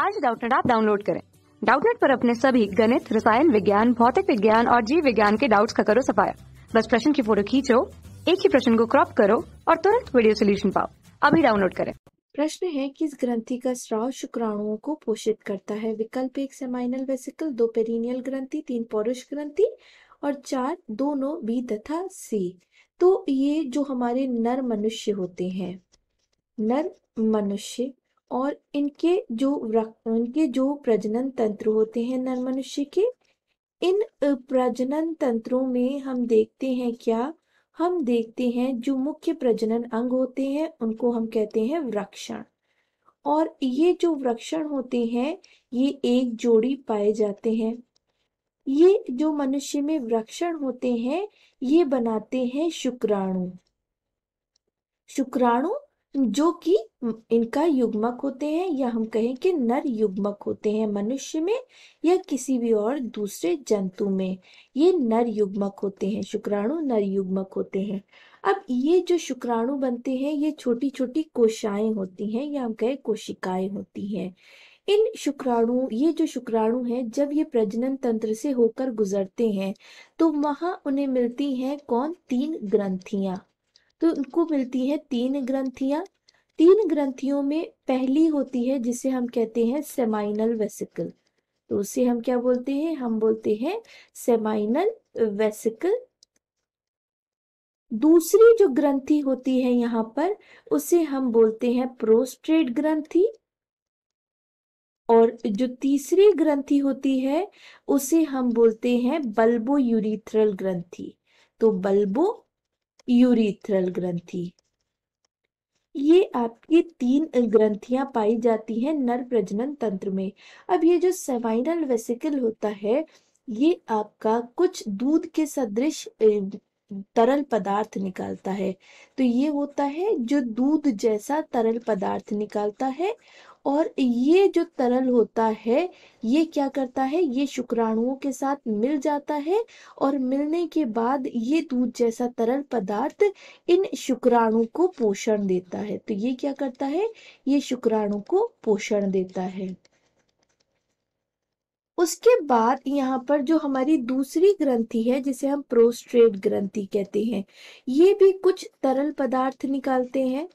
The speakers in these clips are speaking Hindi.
आज डाउटनेट आप डाउनलोड करें डाउटनेट पर अपने सभी गणित रसायन विज्ञान भौतिक विज्ञान और जीव विज्ञान के डाउट्स का करो सफाया बस प्रश्न की फोटो खींचो एक ही प्रश्न को क्रॉप करो और तुरंत वीडियो सोल्यूशन पाओ अभी डाउनलोड करें प्रश्न है किस ग्रंथि का स्राव शुक्राणुओं को पोषित करता है विकल्प एक सेमाइनल वेसिकल दो पेरिनियल ग्रंथि तीन पौरुष ग्रंथि और चार दोनों बी तथा सी तो ये जो हमारे नर मनुष्य होते हैं नर मनुष्य और इनके जो इनके जो प्रजनन तंत्र होते हैं नर मनुष्य के इन प्रजनन तंत्रों में हम देखते हैं क्या हम देखते हैं जो मुख्य प्रजनन अंग होते हैं उनको हम कहते हैं वृक्षण और ये जो वृक्षण होते हैं ये एक जोड़ी पाए जाते हैं ये जो मनुष्य में वृक्षण होते हैं ये बनाते हैं शुक्राणु शुक्राणु जो कि इनका युग्मक होते हैं या हम कहें कि नर युग्मक होते हैं मनुष्य में या किसी भी और दूसरे जंतु में ये नर युग्मक होते हैं शुक्राणु नर युग्मक होते हैं अब ये जो शुक्राणु बनते हैं ये छोटी छोटी कोशाएं होती हैं या हम कहें कोशिकाएं होती हैं इन शुक्राणु ये जो शुक्राणु हैं जब ये प्रजनन तंत्र से होकर गुजरते हैं तो वहाँ उन्हें मिलती हैं कौन तीन ग्रंथियाँ तो उनको मिलती है तीन ग्रंथियां तीन ग्रंथियों में पहली होती है जिसे हम कहते हैं सेमाइनल वेसिकल तो उसे हम क्या बोलते हैं हम बोलते हैं सेमाइनल वेसिकल दूसरी जो ग्रंथि होती है यहाँ पर उसे हम बोलते हैं प्रोस्ट्रेट ग्रंथि और जो तीसरी ग्रंथि होती है उसे हम बोलते हैं बल्बो यूरिथ्रल ग्रंथि तो बल्बो यूरिथ्रल ग्रंथि ये आपकी तीन ग्रंथियां पाई जाती हैं नर प्रजनन तंत्र में अब ये जो सेवाइनल वेसिकल होता है ये आपका कुछ दूध के सदृश तरल पदार्थ निकालता है तो ये होता है जो दूध जैसा तरल पदार्थ निकालता है और ये जो तरल होता है ये क्या करता है ये शुक्राणुओं के साथ मिल जाता है और मिलने के बाद ये दूध जैसा तरल पदार्थ इन शुक्राणु को पोषण देता है तो ये क्या करता है ये शुक्राणु को पोषण देता है उसके बाद यहाँ पर जो हमारी दूसरी ग्रंथि है जिसे हम प्रोस्ट्रेट ग्रंथि कहते हैं ये भी कुछ तरल पदार्थ निकालते हैं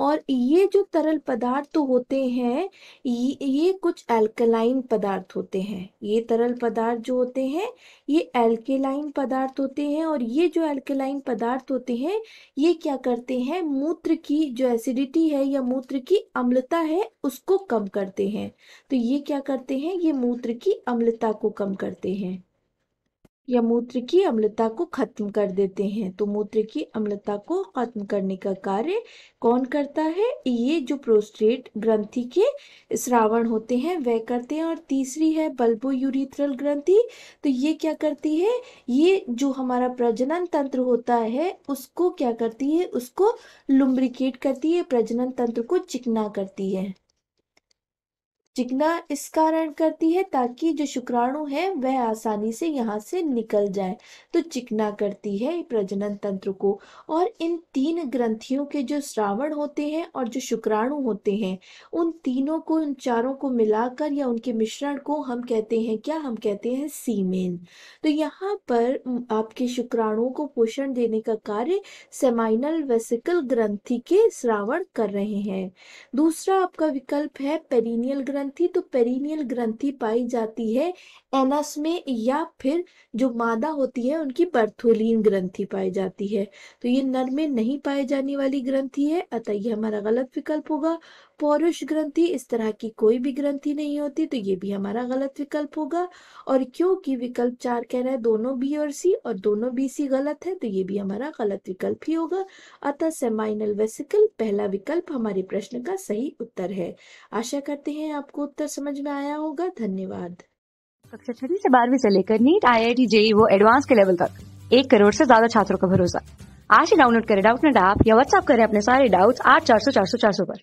और ये जो तरल पदार्थ तो होते हैं ये ये कुछ एल्कलाइन पदार्थ होते हैं ये तरल पदार्थ जो होते हैं ये एल्केलाइन पदार्थ होते हैं और ये जो एल्केलाइन पदार्थ होते हैं ये क्या करते हैं मूत्र की जो एसिडिटी है या मूत्र की अम्लता है उसको कम करते हैं तो ये क्या करते हैं ये मूत्र की अम्लता को कम करते हैं या मूत्र की अम्लता को खत्म कर देते हैं तो मूत्र की अम्लता को खत्म करने का कार्य कौन करता है ये जो प्रोस्टेट ग्रंथि के श्रावण होते हैं वह करते हैं और तीसरी है बल्बो यूरिथ्रल ग्रंथि तो ये क्या करती है ये जो हमारा प्रजनन तंत्र होता है उसको क्या करती है उसको लुम्ब्रिकेट करती है प्रजनन तंत्र को चिकना करती है चिकना इस कारण करती है ताकि जो शुक्राणु है वह आसानी से यहाँ से निकल जाए तो चिकना करती है प्रजनन तंत्र को और इन तीन ग्रंथियों के जो श्रावण होते हैं और जो शुक्राणु होते हैं उन तीनों को उन चारों को मिलाकर या उनके मिश्रण को हम कहते हैं क्या हम कहते हैं सीमेन तो यहाँ पर आपके शुक्राणुओं को पोषण देने का कार्य सेमाइनल वेसिकल ग्रंथि के श्रावण कर रहे हैं दूसरा आपका विकल्प है पेरिनियल ग्रंथ ग्रंथि तो पेरिनियल ग्रंथि पाई जाती है एनस में या फिर जो मादा होती है उनकी बर्थोलीन ग्रंथि पाई जाती है तो ये नर में नहीं पाई जाने वाली ग्रंथि है अतः ये हमारा गलत विकल्प होगा पौरुष ग्रंथि इस तरह की कोई भी ग्रंथि नहीं होती तो ये भी हमारा गलत विकल्प होगा और क्योंकि विकल्प चार कह रहे हैं दोनों बी और सी और दोनों बी सी गलत है तो ये भी हमारा गलत विकल्प ही होगा अतः सेमाइनल वेसिकल पहला विकल्प हमारे प्रश्न का सही उत्तर है आशा करते हैं आपको उत्तर समझ में आया होगा धन्यवाद कक्षा छठी से बारहवीं से लेकर NEET I I T JEE वो एडवांस के लेवल तक एक करोड़ से ज्यादा छात्रों का भरोसा आज ही डाउनलोड करें डाउट नेट ऐप या व्हाट्सएप करें अपने सारे डाउट्स आठ चार सौ चार सौ चार सौ पर